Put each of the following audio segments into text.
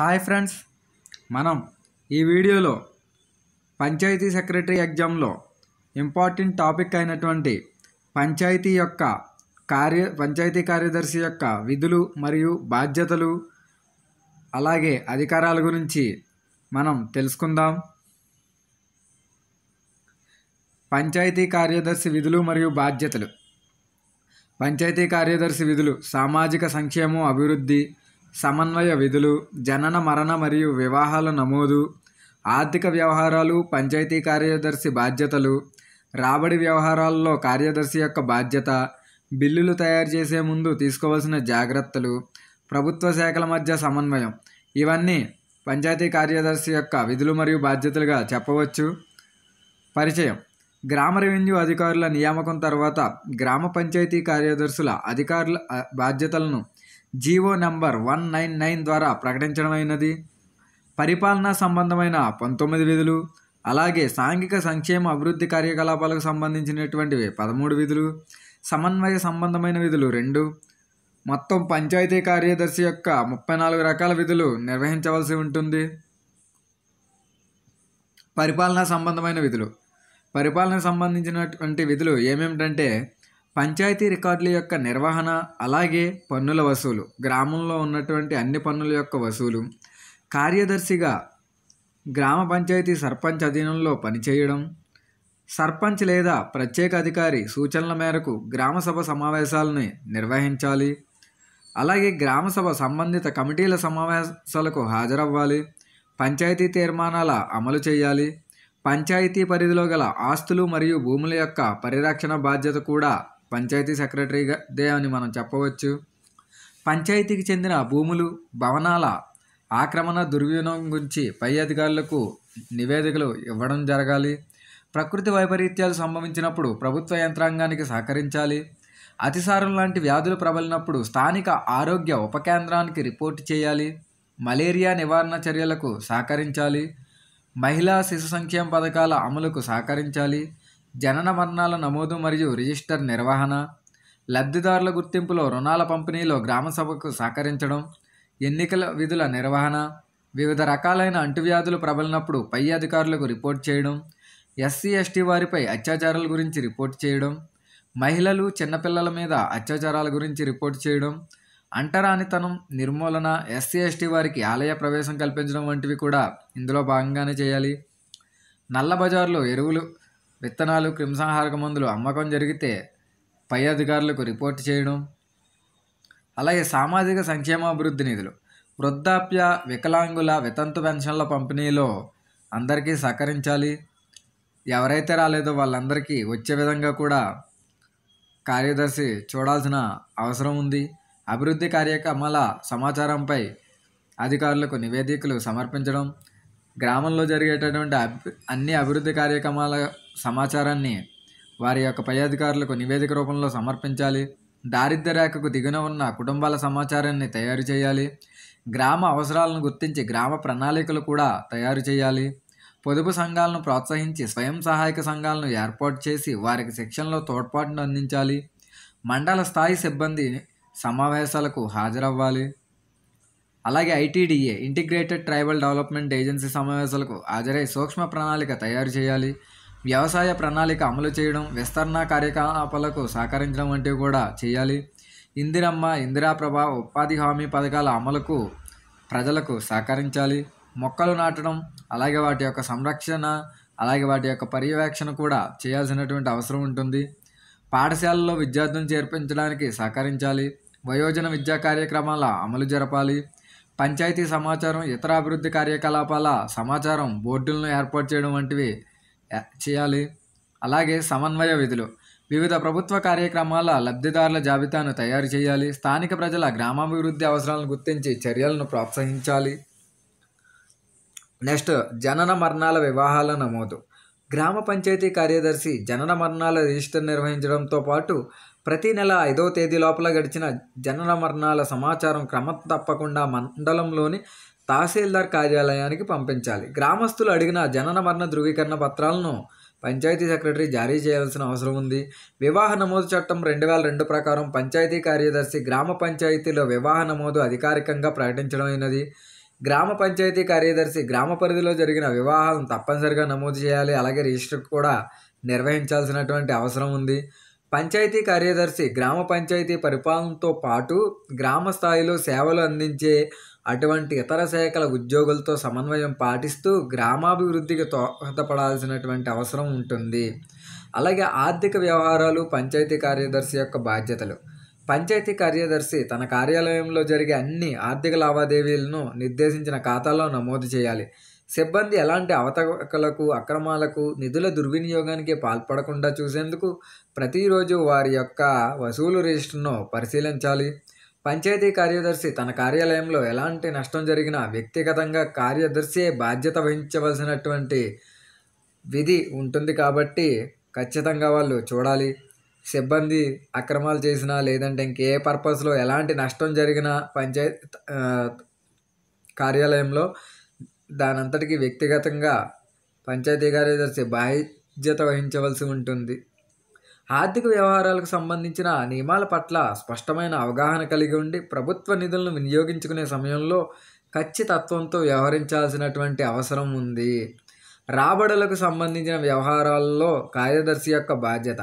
hi friends మనం ఈ వీడియోలో పంచాయతీ సెక్రటరీ ఎగ్జామ్లో ఇంపార్టెంట్ టాపిక్ అయినటువంటి పంచాయతీ యొక్క కార్య పంచాయతీ కార్యదర్శి యొక్క విధులు మరియు బాధ్యతలు అలాగే అధికారాల గురించి మనం తెలుసుకుందాం పంచాయతీ కార్యదర్శి విధులు మరియు బాధ్యతలు పంచాయతీ కార్యదర్శి విధులు సామాజిక సంక్షేమం అభివృద్ధి సమన్వయ విధులు జనన మరణ మరియు వివాహాల నమోదు ఆర్థిక వ్యవహారాలు పంచాయతీ కార్యదర్శి బాధ్యతలు రాబడి వ్యవహారాల్లో కార్యదర్శి యొక్క బాధ్యత బిల్లులు తయారు చేసే ముందు తీసుకోవాల్సిన జాగ్రత్తలు ప్రభుత్వ శాఖల మధ్య సమన్వయం ఇవన్నీ పంచాయతీ కార్యదర్శి యొక్క విధులు మరియు బాధ్యతలుగా చెప్పవచ్చు పరిచయం గ్రామ రెవెన్యూ అధికారుల నియామకం తర్వాత గ్రామ పంచాయతీ కార్యదర్శుల అధికారుల బాధ్యతలను GO number one nine nine ద్వారా ప్రకటించడమైనది పరిపాలనా సంబంధమైన పంతొమ్మిది విధులు అలాగే సాంఘిక సంక్షేమ అభివృద్ధి కార్యకలాపాలకు సంబంధించినటువంటివి పదమూడు విధులు సమన్వయ సంబంధమైన విధులు రెండు మొత్తం పంచాయతీ కార్యదర్శి యొక్క ముప్పై నాలుగు రకాల విధులు నిర్వహించవలసి ఉంటుంది పరిపాలనా సంబంధమైన విధులు పరిపాలన సంబంధించినటువంటి విధులు ఏమేమిటంటే పంచాయతీ రికార్డుల యొక్క నిర్వహణ అలాగే పన్నుల వసూలు గ్రామంలో ఉన్నటువంటి అన్ని పన్నుల యొక్క వసూలు కార్యదర్శిగా గ్రామ పంచాయతీ సర్పంచ్ అధీనంలో పనిచేయడం సర్పంచ్ లేదా ప్రత్యేక అధికారి సూచనల మేరకు గ్రామసభ సమావేశాలని నిర్వహించాలి అలాగే గ్రామసభ సంబంధిత కమిటీల సమావేశాలకు హాజరవ్వాలి పంచాయతీ తీర్మానాల అమలు చేయాలి పంచాయతీ పరిధిలో గల ఆస్తులు మరియు భూముల యొక్క పరిరక్షణ బాధ్యత కూడా పంచాయతీ సెక్రటరీగా దే అని మనం చెప్పవచ్చు పంచాయతీకి చెందిన భూములు భవనాల ఆక్రమణ దుర్వినియోగం గురించి పై అధికారులకు నివేదికలు ఇవ్వడం జరగాలి ప్రకృతి వైపరీత్యాలు సంభవించినప్పుడు ప్రభుత్వ యంత్రాంగానికి సహకరించాలి అతిసారం లాంటి వ్యాధులు ప్రబలినప్పుడు స్థానిక ఆరోగ్య ఉపకేంద్రానికి రిపోర్ట్ చేయాలి మలేరియా నివారణ చర్యలకు సహకరించాలి మహిళా శిశు సంక్షేమ పథకాల అమలుకు సహకరించాలి జనన మరణాల నమోదు మరియు రిజిస్టర్ నిర్వహణ లబ్ధిదారుల గుర్తింపులో రుణాల పంపిణీలో గ్రామ సభకు సహకరించడం ఎన్నికల విధుల నిర్వహణ వివిధ రకాలైన అంటువ్యాధులు ప్రబలినప్పుడు పై అధికారులకు రిపోర్ట్ చేయడం ఎస్సీ ఎస్టీ వారిపై అత్యాచారాల గురించి రిపోర్ట్ చేయడం మహిళలు చిన్నపిల్లల మీద అత్యాచారాల గురించి రిపోర్ట్ చేయడం అంటరానితనం నిర్మూలన ఎస్సీ ఎస్టీ వారికి ఆలయ ప్రవేశం కల్పించడం వంటివి కూడా ఇందులో భాగంగానే చేయాలి నల్ల బజార్లో ఎరువులు విత్తనాలు క్రిమిసంహారక మందులు అమ్మకం జరిగితే పై అధికారులకు రిపోర్ట్ చేయడం అలాగే సామాజిక సంక్షేమాభివృద్ధి నిధులు వృద్ధాప్య వికలాంగుల వితంతు పెన్షన్ల పంపిణీలో అందరికీ సహకరించాలి ఎవరైతే రాలేదో వాళ్ళందరికీ వచ్చే విధంగా కూడా కార్యదర్శి చూడాల్సిన అవసరం ఉంది అభివృద్ధి కార్యక్రమాల సమాచారంపై అధికారులకు నివేదికలు సమర్పించడం గ్రామంలో జరిగేటటువంటి అన్ని అభివృద్ధి కార్యక్రమాల సమాచారాన్ని వారి యొక్క పై అధికారులకు నివేదిక రూపంలో సమర్పించాలి దారిద్ర్య రేఖకు దిగున ఉన్న కుటుంబాల సమాచారాన్ని తయారు చేయాలి గ్రామ అవసరాలను గుర్తించి గ్రామ ప్రణాళికలు కూడా తయారు చేయాలి పొదుపు సంఘాలను ప్రోత్సహించి స్వయం సహాయక సంఘాలను ఏర్పాటు చేసి వారికి శిక్షణలో తోడ్పాటును అందించాలి మండల స్థాయి సిబ్బంది సమావేశాలకు హాజరవ్వాలి అలాగే ITDA integrated tribal development agency సమావేశాలకు హాజరై సూక్ష్మ ప్రణాళిక తయారు చేయాలి వ్యవసాయ ప్రణాళిక అమలు చేయడం విస్తరణ కార్యకలాపాలకు సహకరించడం వంటివి కూడా చేయాలి ఇందిరమ్మ ఇందిరా ప్రభా ఉపాధి హామీ పథకాల అమలుకు ప్రజలకు సహకరించాలి మొక్కలు నాటడం అలాగే వాటి యొక్క సంరక్షణ అలాగే వాటి యొక్క పర్యవేక్షణ కూడా చేయాల్సినటువంటి అవసరం ఉంటుంది పాఠశాలలో విద్యార్థులను చేర్పించడానికి సహకరించాలి వయోజన విద్యా కార్యక్రమాల అమలు జరపాలి పంచాయతీ సమాచారం ఇతర అభివృద్ధి కార్యకలాపాల సమాచారం బోర్డులను ఏర్పాటు చేయడం వంటివి చేయాలి అలాగే సమన్వయ విధులు వివిధ ప్రభుత్వ కార్యక్రమాల లబ్ధిదారుల జాబితాను తయారు చేయాలి స్థానిక ప్రజల గ్రామాభివృద్ధి అవసరాలను గుర్తించి చర్యలను ప్రోత్సహించాలి నెక్స్ట్ జనన మరణాల వివాహాల నమోదు గ్రామ పంచాయతీ కార్యదర్శి జనన మరణాల రిజిస్టర్ నిర్వహించడంతో పాటు ప్రతి నెల ఐదో తేదీ లోపల గడిచిన జనన మరణాల సమాచారం క్రమం తప్పకుండా మండలంలోని తహసీల్దార్ కార్యాలయానికి పంపించాలి గ్రామస్తులు అడిగిన జనన మరణ ధృవీకరణ పత్రాలను పంచాయతీ సెక్రటరీ జారీ చేయాల్సిన అవసరం ఉంది వివాహ నమోదు చట్టం రెండు వేల రెండు ప్రకారం పంచాయతీ కార్యదర్శి గ్రామ పంచాయతీలో వివాహ నమోదు అధికారికంగా ప్రకటించడమైనది గ్రామ పంచాయతీ కార్యదర్శి గ్రామ పరిధిలో జరిగిన వివాహాలను తప్పనిసరిగా నమోదు చేయాలి అలాగే రిజిస్టర్ కూడా నిర్వహించాల్సినటువంటి అవసరం ఉంది పంచాయతీ కార్యదర్శి గ్రామ పంచాయతీ పరిపాలనతో పాటు గ్రామ స్థాయిలో సేవలు అందించే అటువంటి ఇతర శాఖల ఉద్యోగులతో సమన్వయం పాటిస్తూ గ్రామాభివృద్ధికి దోహదపడాల్సినటువంటి అవసరం ఉంటుంది అలాగే ఆర్థిక వ్యవహారాలు పంచాయతీ కార్యదర్శి యొక్క బాధ్యతలు పంచాయతీ కార్యదర్శి తన కార్యాలయంలో జరిగే అన్ని ఆర్థిక లావాదేవీలను నిర్దేశించిన ఖాతాలో నమోదు చేయాలి సిబ్బంది ఎలాంటి అవతకలకు అక్రమాలకు నిధుల దుర్వినియోగానికి పాల్పడకుండా చూసేందుకు ప్రతిరోజు వారి యొక్క వసూలు రిజిస్టర్ను పరిశీలించాలి పంచాయతీ కార్యదర్శి తన కార్యాలయంలో ఎలాంటి నష్టం జరిగినా వ్యక్తిగతంగా కార్యదర్శి బాధ్యత వహించవలసినటువంటి విధి ఉంటుంది కాబట్టి ఖచ్చితంగా వాళ్ళు చూడాలి సిబ్బంది అక్రమాలు చేసినా లేదంటే ఇంకే పర్పస్లో ఎలాంటి నష్టం జరిగినా పంచాయతీ కార్యాలయంలో దానంతటికీ వ్యక్తిగతంగా పంచాయతీ కార్యదర్శి బాధ్యత వహించవలసి ఉంటుంది ఆర్థిక వ్యవహారాలకు సంబంధించిన నియమాల పట్ల స్పష్టమైన అవగాహన కలిగి ఉండి ప్రభుత్వ నిధులను వినియోగించుకునే సమయంలో ఖచ్చితత్వంతో వ్యవహరించాల్సినటువంటి అవసరం ఉంది రాబడులకు సంబంధించిన వ్యవహారాల్లో కార్యదర్శి యొక్క బాధ్యత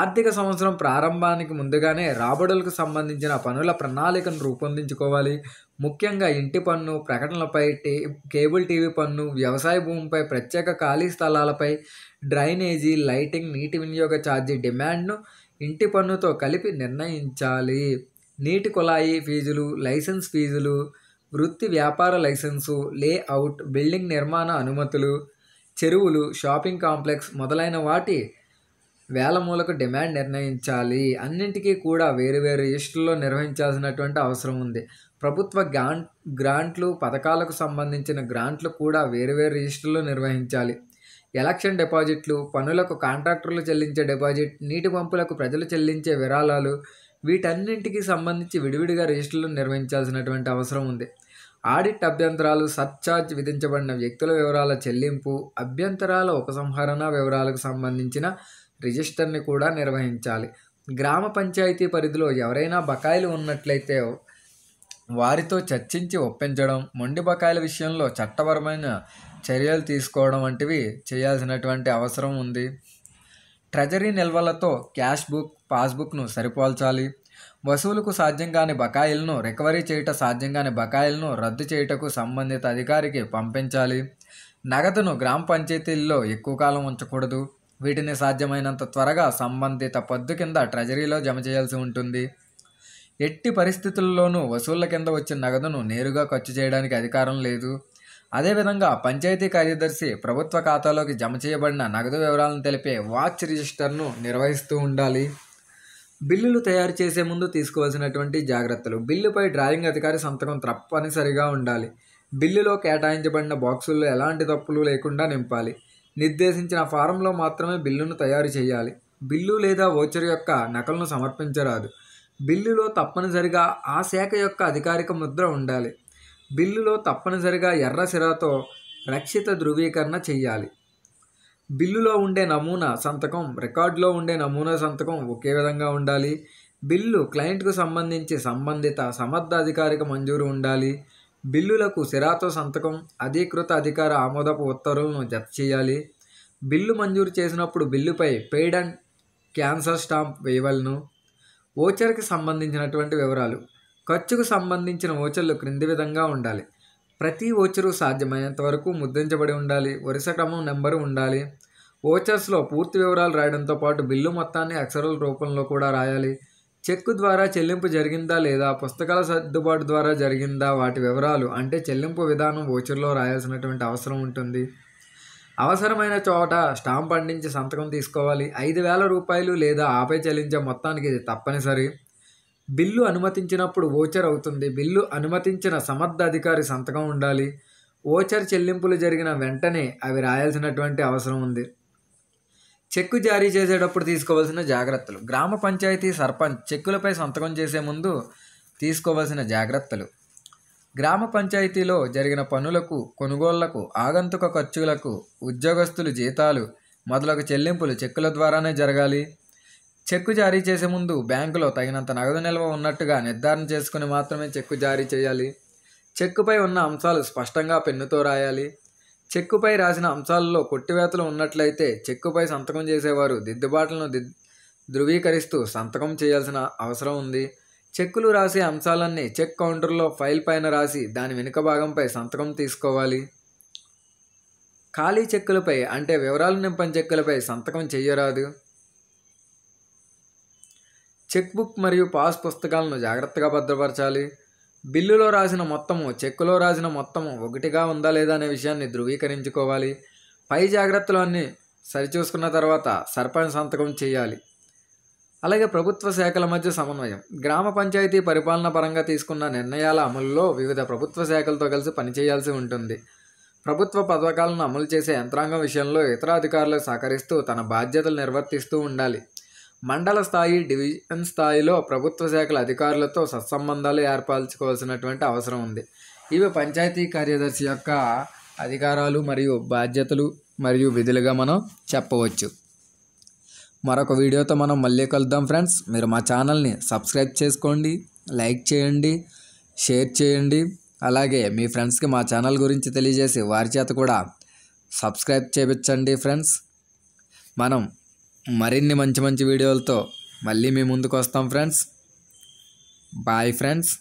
ఆర్థిక సంవత్సరం ప్రారంభానికి ముందుగానే రాబడులకు సంబంధించిన పనుల ప్రణాళికను రూపొందించుకోవాలి ముఖ్యంగా ఇంటి పన్ను ప్రకటనలపై టే కేబుల్ టీవీ పన్ను వ్యవసాయ భూమిపై ప్రత్యేక ఖాళీ స్థలాలపై డ్రైనేజీ లైటింగ్ నీటి వినియోగ ఛార్జీ డిమాండ్ను ఇంటి పన్నుతో కలిపి నిర్ణయించాలి నీటి కుళాయి ఫీజులు లైసెన్స్ ఫీజులు వృత్తి వ్యాపార లైసెన్సు లేఅవుట్ బిల్డింగ్ నిర్మాణ అనుమతులు చెరువులు షాపింగ్ కాంప్లెక్స్ మొదలైన వాటి వేల డిమాండ్ నిర్ణయించాలి అన్నింటికీ కూడా వేరు వేరు రిజిస్టర్లో నిర్వహించాల్సినటువంటి అవసరం ఉంది ప్రభుత్వ గ్రాంట్ గ్రాంట్లు పథకాలకు సంబంధించిన గ్రాంట్లు కూడా వేరు వేరు రిజిస్టర్లో నిర్వహించాలి ఎలక్షన్ డిపాజిట్లు పనులకు కాంట్రాక్టర్లు చెల్లించే డిపాజిట్ నీటి పంపులకు ప్రజలు చెల్లించే విరాళాలు వీటన్నింటికి సంబంధించి విడివిడిగా రిజిస్టర్లు నిర్వహించాల్సినటువంటి అవసరం ఉంది ఆడిట్ అభ్యంతరాలు సర్చార్జ్ విధించబడిన వ్యక్తుల వివరాల చెల్లింపు అభ్యంతరాల ఉపసంహరణ వివరాలకు సంబంధించిన రిజిస్టర్ని కూడా నిర్వహించాలి గ్రామ పంచాయతీ పరిధిలో ఎవరైనా బకాయిలు ఉన్నట్లయితే వారితో చర్చించి ఒప్పించడం మొండి బకాయిల విషయంలో చట్టపరమైన చర్యలు తీసుకోవడం వంటివి చేయాల్సినటువంటి అవసరం ఉంది ట్రెజరీ నిల్వలతో క్యాష్ బుక్ పాస్బుక్ను సరిపోల్చాలి వసూలుకు సాధ్యం కాని బకాయిలను రికవరీ చేయట సాధ్యం కాని బకాయిలను రద్దు చేయుటకు సంబంధిత అధికారికి పంపించాలి నగదును గ్రామ పంచాయతీల్లో ఎక్కువ కాలం ఉంచకూడదు వీటిని సాధ్యమైనంత త్వరగా సంబంధిత పద్దు కింద ట్రెజరీలో జమ చేయాల్సి ఉంటుంది ఎట్టి పరిస్థితుల్లోనూ వసూళ్ల కింద వచ్చిన నగదును నేరుగా ఖర్చు చేయడానికి అధికారం లేదు అదేవిధంగా పంచాయతీ కార్యదర్శి ప్రభుత్వ ఖాతాలోకి జమ చేయబడిన నగదు వివరాలను తెలిపే వాచ్ రిజిస్టర్ను నిర్వహిస్తూ ఉండాలి బిల్లులు తయారు చేసే ముందు తీసుకోవాల్సినటువంటి జాగ్రత్తలు బిల్లుపై డ్రాయింగ్ అధికారి సంతకం తప్పనిసరిగా ఉండాలి బిల్లులో కేటాయించబడిన బాక్సుల్లో ఎలాంటి తప్పులు లేకుండా నింపాలి నిర్దేశించిన ఫారంలో మాత్రమే బిల్లును తయారు చేయాలి బిల్లు లేదా ఓచర్ యొక్క నకలను సమర్పించరాదు బిల్లులో తప్పనిసరిగా ఆ శాఖ యొక్క అధికారిక ముద్ర ఉండాలి బిల్లులో తప్పనిసరిగా ఎర్ర సిరాతో రక్షిత ధృవీకరణ చేయాలి బిల్లులో ఉండే నమూనా సంతకం రికార్డులో ఉండే నమూనా సంతకం ఒకే విధంగా ఉండాలి బిల్లు క్లయింట్కు సంబంధించి సంబంధిత సమర్థ అధికారిక మంజూరు ఉండాలి బిల్లులకు సిరాతో సంతకం అధీకృత అధికార ఆమోదపు ఉత్తర్వులను జత చేయాలి బిల్లు మంజూరు చేసినప్పుడు బిల్లుపై పెయిడ్ అండ్ క్యాన్సర్ స్టాంప్ వేయవలను ఓచర్కి సంబంధించినటువంటి వివరాలు ఖర్చుకు సంబంధించిన ఓచర్లు క్రింది విధంగా ఉండాలి ప్రతి ఓచరు సాధ్యమైనంత వరకు ముద్రించబడి ఉండాలి వరుస క్రమం నెంబరు ఉండాలి ఓచర్స్లో పూర్తి వివరాలు రాయడంతో పాటు బిల్లు మొత్తాన్ని అక్షరాల రూపంలో కూడా రాయాలి చెక్కు ద్వారా చెల్లింపు జరిగిందా లేదా పుస్తకాల సర్దుబాటు ద్వారా జరిగిందా వాటి వివరాలు అంటే చెల్లింపు విధానం ఓచర్లో రాయాల్సినటువంటి అవసరం ఉంటుంది అవసరమైన చోట స్టాంప్ అందించి సంతకం తీసుకోవాలి ఐదు వేల రూపాయలు లేదా ఆపై చెల్లించే మొత్తానికి ఇది తప్పనిసరి బిల్లు అనుమతించినప్పుడు ఓచర్ అవుతుంది బిల్లు అనుమతించిన సమర్థ అధికారి సంతకం ఉండాలి ఓచర్ చెల్లింపులు జరిగిన వెంటనే అవి రాయాల్సినటువంటి అవసరం ఉంది చెక్కు జారీ చేసేటప్పుడు తీసుకోవాల్సిన జాగ్రత్తలు గ్రామ పంచాయతీ సర్పంచ్ చెక్కులపై సంతకం చేసే ముందు తీసుకోవాల్సిన జాగ్రత్తలు గ్రామ పంచాయతీలో జరిగిన పనులకు కొనుగోళ్లకు ఆగంతుక ఖర్చులకు ఉద్యోగస్తులు జీతాలు మొదలగు చెల్లింపులు చెక్కుల ద్వారానే జరగాలి చెక్కు జారీ చేసే ముందు బ్యాంకులో తగినంత నగదు నిల్వ ఉన్నట్టుగా నిర్ధారణ చేసుకుని మాత్రమే చెక్కు జారీ చేయాలి చెక్కుపై ఉన్న అంశాలు స్పష్టంగా పెన్నుతో రాయాలి చెక్కుపై రాసిన అంశాలలో కొట్టివేతలు ఉన్నట్లయితే చెక్కుపై సంతకం చేసేవారు దిద్దుబాట్లను ది ధృవీకరిస్తూ సంతకం చేయాల్సిన అవసరం ఉంది చెక్కులు రాసే అంశాలన్నీ చెక్ కౌంటర్లో ఫైల్ పైన రాసి దాని వెనుక భాగంపై సంతకం తీసుకోవాలి ఖాళీ చెక్కులపై అంటే వివరాలు నింపని చెక్కులపై సంతకం చేయరాదు చెక్ బుక్ మరియు పాస్ పుస్తకాలను జాగ్రత్తగా భద్రపరచాలి బిల్లులో రాసిన మొత్తము చెక్కులో రాసిన మొత్తము ఒకటిగా ఉందా లేదా అనే విషయాన్ని ధృవీకరించుకోవాలి పై జాగ్రత్తలు అన్నీ సరిచూసుకున్న తర్వాత సర్పంచ్ సంతకం చేయాలి అలాగే ప్రభుత్వ శాఖల మధ్య సమన్వయం గ్రామ పంచాయతీ పరిపాలన పరంగా తీసుకున్న నిర్ణయాల అమలులో వివిధ ప్రభుత్వ శాఖలతో కలిసి పనిచేయాల్సి ఉంటుంది ప్రభుత్వ పథకాలను అమలు చేసే యంత్రాంగం విషయంలో ఇతర అధికారులు సహకరిస్తూ తన బాధ్యతలు నిర్వర్తిస్తూ ఉండాలి మండల స్థాయి డివిజన్ స్థాయిలో ప్రభుత్వ శాఖల అధికారులతో సత్సంబంధాలు ఏర్పరచుకోవాల్సినటువంటి అవసరం ఉంది ఇవి పంచాయతీ కార్యదర్శి యొక్క అధికారాలు మరియు బాధ్యతలు మరియు విధులుగా మనం చెప్పవచ్చు మరొక వీడియోతో మనం మళ్ళీ కలుద్దాం ఫ్రెండ్స్ మీరు మా ఛానల్ని సబ్స్క్రైబ్ చేసుకోండి లైక్ చేయండి షేర్ చేయండి అలాగే మీ ఫ్రెండ్స్కి మా ఛానల్ గురించి తెలియజేసి వారి చేత కూడా సబ్స్క్రైబ్ చేయించండి ఫ్రెండ్స్ మనం మరిన్ని మంచి మంచి వీడియోలతో మళ్ళీ మీ ముందుకు వస్తాం ఫ్రెండ్స్ బాయ్ ఫ్రెండ్స్